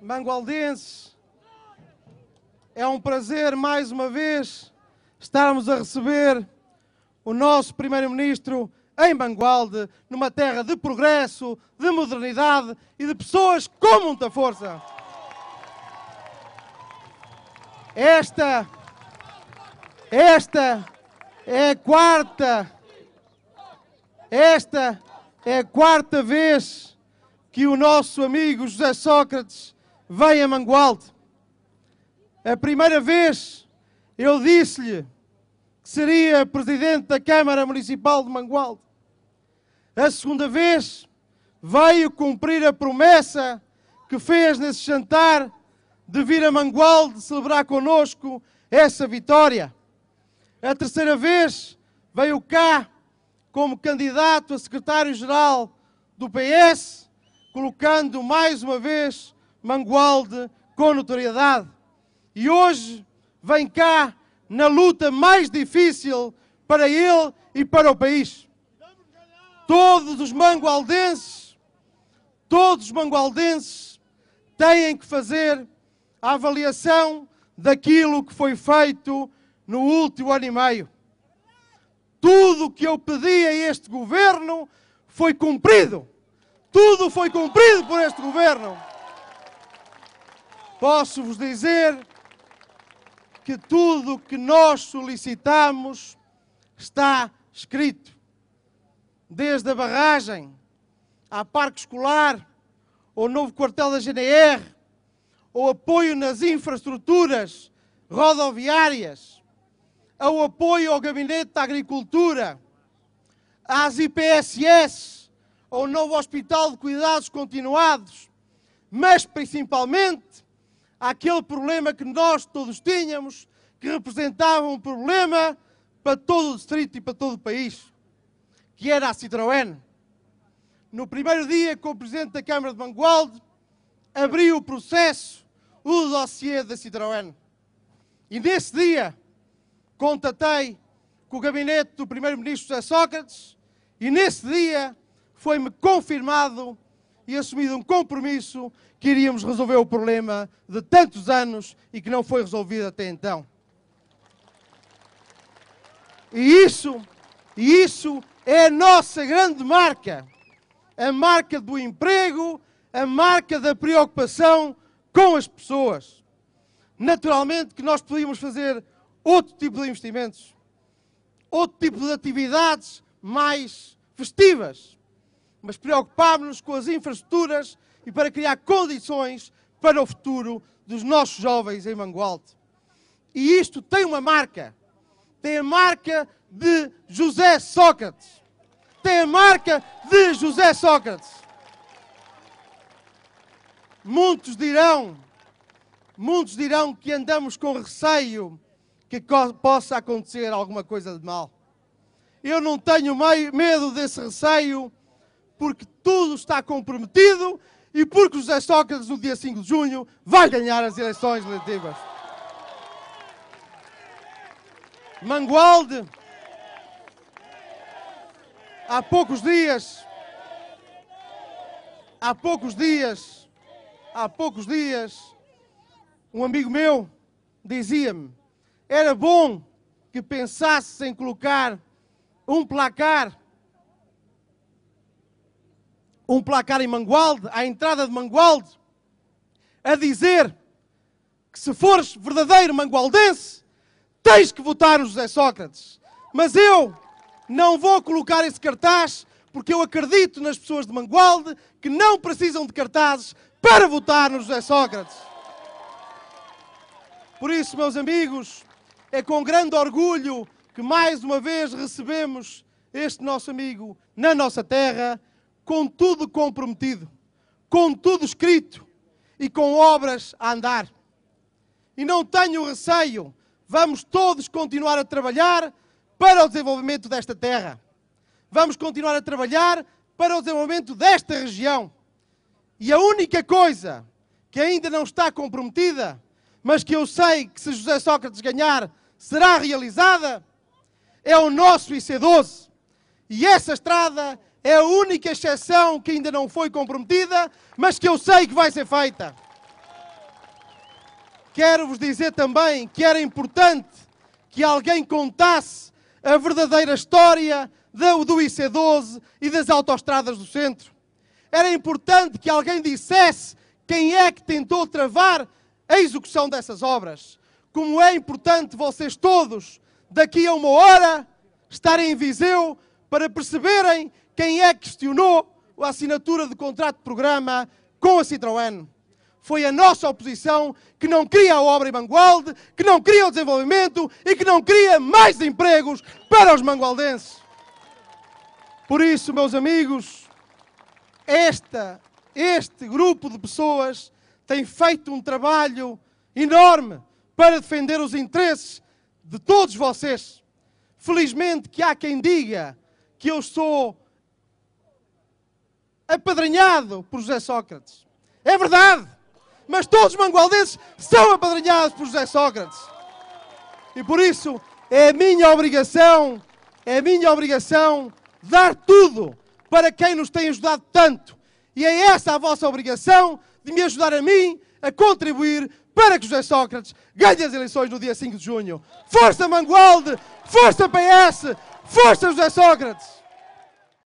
mangualdenses, é um prazer mais uma vez estarmos a receber o nosso Primeiro-Ministro em Mangualde, numa terra de progresso, de modernidade e de pessoas com muita força. Esta, esta é a quarta, esta é a quarta vez que o nosso amigo José Sócrates veio a Mangualde. A primeira vez eu disse-lhe que seria presidente da Câmara Municipal de Mangualde. A segunda vez veio cumprir a promessa que fez nesse jantar de vir a Mangualde celebrar conosco essa vitória. A terceira vez veio cá como candidato a secretário-geral do PS, colocando mais uma vez Mangualde com notoriedade. E hoje vem cá na luta mais difícil para ele e para o país. Todos os mangualdenses, todos os mangualdenses têm que fazer a avaliação daquilo que foi feito no último ano e meio. Tudo o que eu pedi a este governo foi cumprido. Tudo foi cumprido por este governo. Posso-vos dizer que tudo o que nós solicitamos está escrito. Desde a barragem, a parque escolar, ao novo quartel da GNR, ao apoio nas infraestruturas rodoviárias, ao apoio ao Gabinete da Agricultura, às IPSS, ao novo Hospital de Cuidados Continuados, mas principalmente àquele problema que nós todos tínhamos, que representava um problema para todo o distrito e para todo o país, que era a Citroën. No primeiro dia com o Presidente da Câmara de Mangualde abriu o processo, o dossiê da Citroën. E nesse dia contatei com o gabinete do Primeiro-Ministro Sócrates e nesse dia foi-me confirmado e assumido um compromisso que iríamos resolver o problema de tantos anos e que não foi resolvido até então. E isso, e isso é a nossa grande marca. A marca do emprego, a marca da preocupação com as pessoas. Naturalmente que nós podíamos fazer outro tipo de investimentos, outro tipo de atividades mais festivas mas preocupámos-nos com as infraestruturas e para criar condições para o futuro dos nossos jovens em Mangualde. E isto tem uma marca. Tem a marca de José Sócrates. Tem a marca de José Sócrates. Muitos dirão, muitos dirão que andamos com receio que possa acontecer alguma coisa de mal. Eu não tenho medo desse receio porque tudo está comprometido e porque José Sócrates, no dia 5 de junho, vai ganhar as eleições legislativas. Mangualde, há poucos dias, há poucos dias, há poucos dias, um amigo meu dizia-me, era bom que pensasse em colocar um placar um placar em Mangualde, à entrada de Mangualde, a dizer que se fores verdadeiro mangualdense, tens que votar no José Sócrates. Mas eu não vou colocar esse cartaz porque eu acredito nas pessoas de Mangualde que não precisam de cartazes para votar no José Sócrates. Por isso, meus amigos, é com grande orgulho que mais uma vez recebemos este nosso amigo na nossa terra com tudo comprometido, com tudo escrito e com obras a andar. E não tenho receio, vamos todos continuar a trabalhar para o desenvolvimento desta terra. Vamos continuar a trabalhar para o desenvolvimento desta região. E a única coisa que ainda não está comprometida, mas que eu sei que se José Sócrates ganhar, será realizada, é o nosso IC12. E essa estrada é a única exceção que ainda não foi comprometida, mas que eu sei que vai ser feita. Quero vos dizer também que era importante que alguém contasse a verdadeira história do IC12 e das autoestradas do centro. Era importante que alguém dissesse quem é que tentou travar a execução dessas obras. Como é importante vocês todos, daqui a uma hora, estarem em Viseu para perceberem quem é que questionou a assinatura de contrato de programa com a Citroën? Foi a nossa oposição que não queria a obra em Mangualde, que não queria o desenvolvimento e que não queria mais empregos para os mangualdenses. Por isso, meus amigos, esta, este grupo de pessoas tem feito um trabalho enorme para defender os interesses de todos vocês. Felizmente que há quem diga que eu sou apadrinhado por José Sócrates. É verdade! Mas todos os mangualdenses são apadrinhados por José Sócrates. E por isso é minha obrigação, é minha obrigação dar tudo para quem nos tem ajudado tanto. E é essa a vossa obrigação de me ajudar a mim a contribuir para que José Sócrates ganhe as eleições no dia 5 de junho. Força Mangualde! Força PS! Força José Sócrates!